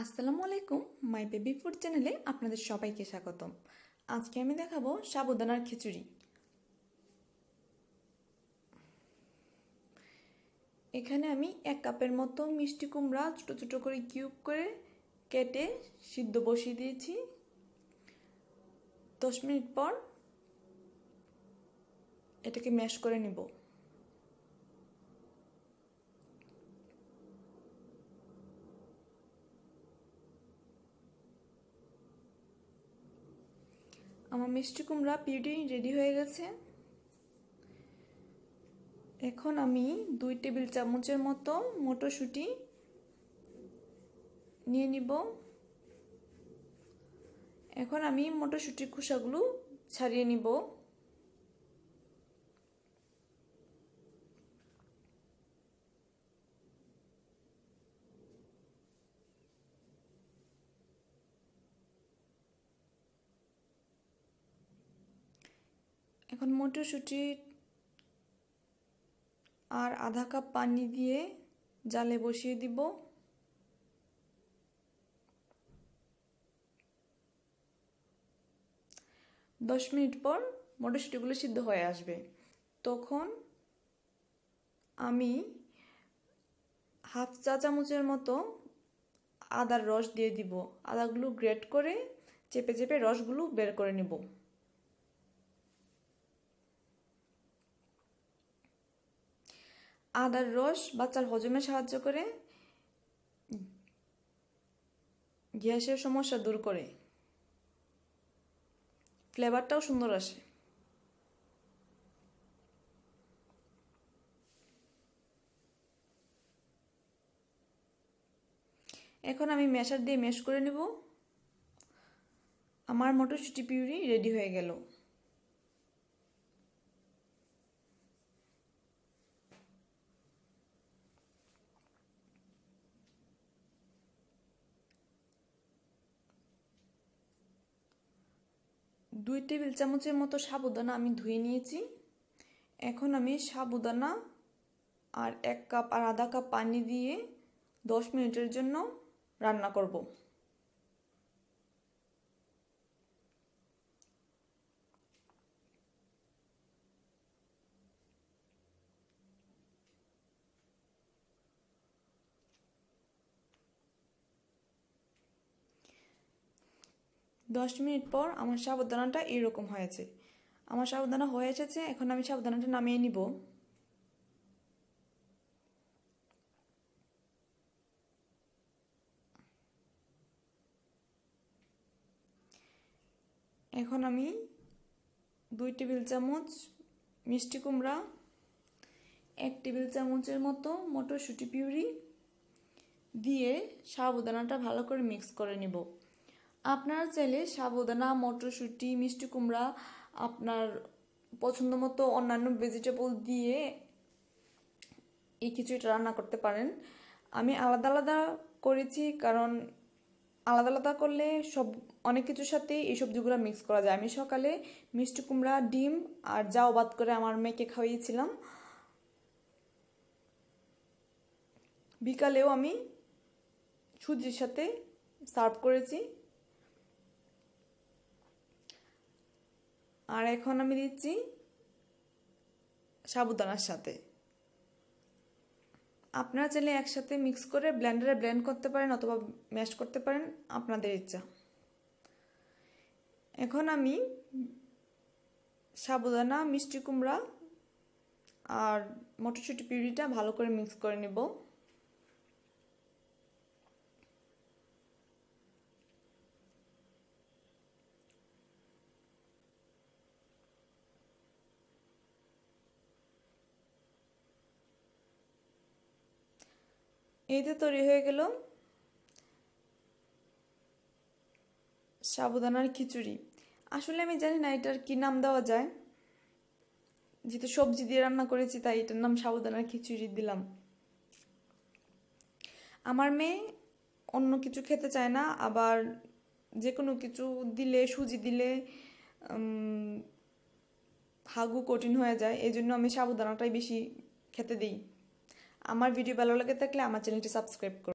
আসসালামু আলাইকুম my baby food চ্যানেলে আপনাদের সবাইকে স্বাগতম আজকে আমি দেখাবো সাবুদানার খিচুড়ি এখানে আমি এক কাপের মতো মিষ্টি কুমড়া ছোটো ছোটো করে কিউব করে কেটে সিদ্ধ বসিয়ে দিয়েছি দশ মিনিট পর এটাকে ম্যাশ করে নেবো মিষ্টি কুমড়া পিউটি রেডি হয়ে গেছে এখন আমি দুই টেবিল চামচের মতো মটরশুঁটি নিয়ে নিব এখন আমি মটরশুঁটির খোসাগুলো ছাড়িয়ে নিব এখন মটরশুঁটি আর আধা কাপ পানি দিয়ে জালে বসিয়ে দিব দশ মিনিট পর মটরশুঁটিগুলো সিদ্ধ হয়ে আসবে তখন আমি হাফ চা চামচের মতো আদার রস দিয়ে দিব আদাগুলো গ্রেট করে চেপে চেপে রসগুলো বের করে নিব আদার রস বাচ্চার হজমে সাহায্য করে গ্যাসের সমস্যা দূর করে ফ্লেভারটাও সুন্দর আসে এখন আমি মেশার দিয়ে মেশ করে নেব আমার মটরশুঁটি পিউরি রেডি হয়ে গেল দুই টেবিল চামচের মতো সাবুদানা আমি ধুয়ে নিয়েছি এখন আমি সাবুদানা আর এক কাপ আর আধা কাপ পানি দিয়ে দশ মিনিটের জন্য রান্না করবো দশ মিনিট পর আমার সাবধানাটা এরকম হয়েছে আমার সাবধানা হয়ে এসেছে এখন আমি সাবধানাটা নামিয়ে নিব এখন আমি দুই টেবিল চামচ মিষ্টি কুমড়া এক টেবিল চামচের মতো মটরশুঁটি পিউরি দিয়ে সাবুদানাটা ভালো করে মিক্স করে নেব আপনারা চাইলে সাবুদানা মটরশুঁটি মিষ্টি কুমড়া আপনার পছন্দ মতো অন্যান্য ভেজিটেবল দিয়ে এই খিচুড়িটা রান্না করতে পারেন আমি আলাদা আলাদা করেছি কারণ আলাদা আলাদা করলে সব অনেক কিছুর সাথে এই সবজিগুলো মিক্স করা যায় আমি সকালে মিষ্টি কুমড়া ডিম আর যাও বাদ করে আমার মেয়েকে খাওয়িয়েছিলাম বিকালেও আমি সুজির সাথে সার্ভ করেছি আর এখন আমি দিচ্ছি সাবুদানার সাথে আপনারা চাইলে একসাথে মিক্স করে ব্লেন্ডারে ব্লেন্ড করতে পারেন অথবা ম্যাশ করতে পারেন আপনাদের ইচ্ছা এখন আমি সাবুদানা মিষ্টি কুমড়া আর মটরশুঁটি পিউরিটা ভালো করে মিক্স করে নেবো এই তৈরি হয়ে গেল সাবুদানার খিচুড়ি আসলে আমি জানি না এটার কি নাম দেওয়া যায় যেহেতু সবজি দিয়ে রান্না করেছি তাই এটার নাম সাবুদানার খিচুড়ি দিলাম আমার মেয়ে অন্য কিছু খেতে চায় না আবার যে কোনো কিছু দিলে সুজি দিলে হাগু কঠিন হয়ে যায় এই জন্য আমি সাবুদানাটাই বেশি খেতে দিই আমার ভিডিও ভালো লাগে থাকলে আমার চ্যানেলটি সাবস্ক্রাইব করুন